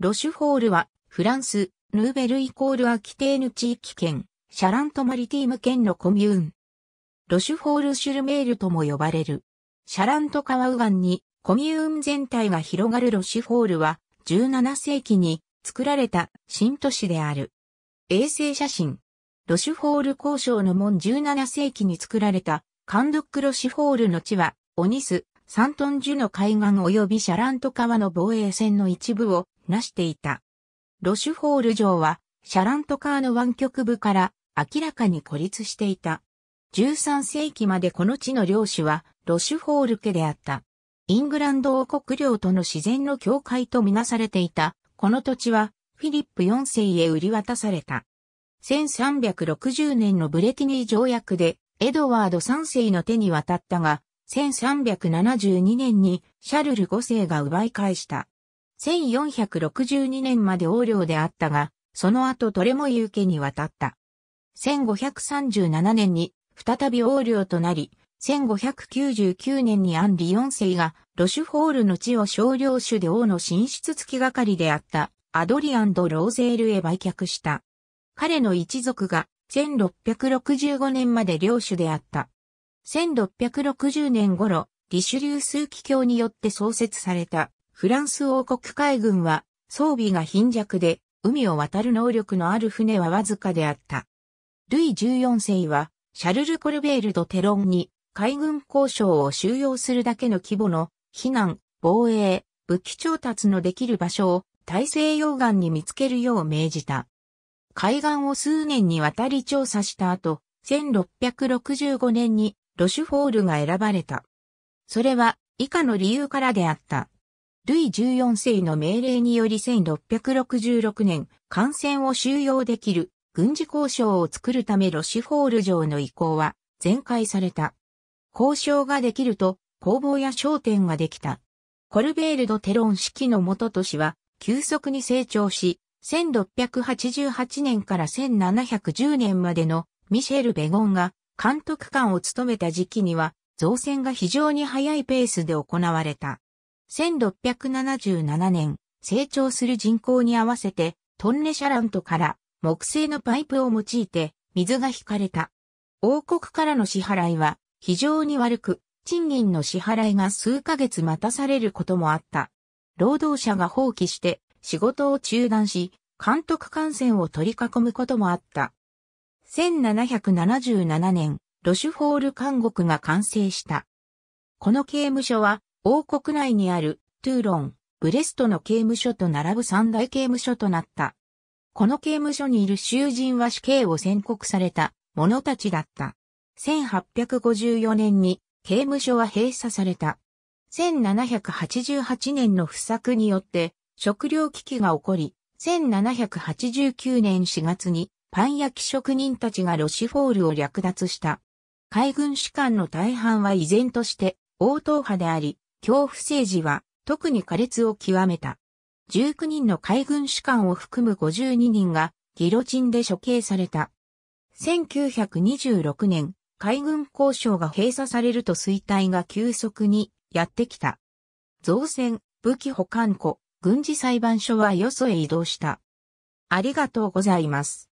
ロシュフォールは、フランス、ヌーベルイコールアキテーヌ地域圏、シャラントマリティーム圏のコミューン。ロシュフォールシュルメールとも呼ばれる。シャラント川右岸にコミューン全体が広がるロシュフォールは17世紀に作られた新都市である。衛星写真。ロシュフォール交渉の門17世紀に作られたカンドックロシュフォールの地はオニス、サントンジュの海岸及びシャラント川の防衛線の一部をなしていた。ロシュフォール城は、シャラントカーの湾曲部から明らかに孤立していた。13世紀までこの地の領主は、ロシュフォール家であった。イングランド王国領との自然の境界とみなされていた、この土地は、フィリップ4世へ売り渡された。1360年のブレティニー条約で、エドワード3世の手に渡ったが、1372年にシャルル5世が奪い返した。1462年まで王領であったが、その後トレモユ家に渡った。1537年に再び王領となり、1599年にアンリ4世がロシュホールの地を少量種で王の進出付きがかりであったアドリアンド・ローゼールへ売却した。彼の一族が1665年まで領主であった。1660年頃、リシュリュー数奇卿によって創設されたフランス王国海軍は装備が貧弱で、海を渡る能力のある船はわずかであった。ルイ14世は、シャルル・コルベール・ド・テロンに、海軍交渉を収容するだけの規模の、避難、防衛、武器調達のできる場所を、大西洋岸に見つけるよう命じた。海岸を数年にわたり調査した後、1665年にロシュフォールが選ばれた。それは以下の理由からであった。ルイ14世の命令により1666年、艦船を収容できる軍事交渉を作るためロシフォール城の意向は全開された。交渉ができると工房や商店ができた。コルベールド・テロン式の元都市は急速に成長し、1688年から1710年までのミシェル・ベゴンが監督官を務めた時期には造船が非常に速いペースで行われた。1677年、成長する人口に合わせて、トンネシャラントから木製のパイプを用いて水が引かれた。王国からの支払いは非常に悪く、賃金の支払いが数ヶ月待たされることもあった。労働者が放棄して仕事を中断し、監督官船を取り囲むこともあった。1777年、ロシュフォール監獄が完成した。この刑務所は王国内にあるトゥーロン、ブレストの刑務所と並ぶ三大刑務所となった。この刑務所にいる囚人は死刑を宣告された者たちだった。1854年に刑務所は閉鎖された。1788年の不作によって食糧危機が起こり、1789年4月にパン焼き職人たちがロシフォールを略奪した。海軍士官の大半は依然として応答派であり、恐怖政治は特に苛烈を極めた。19人の海軍士官を含む52人がギロチンで処刑された。1926年、海軍交渉が閉鎖されると衰退が急速にやってきた。造船、武器保管庫、軍事裁判所はよそへ移動した。ありがとうございます。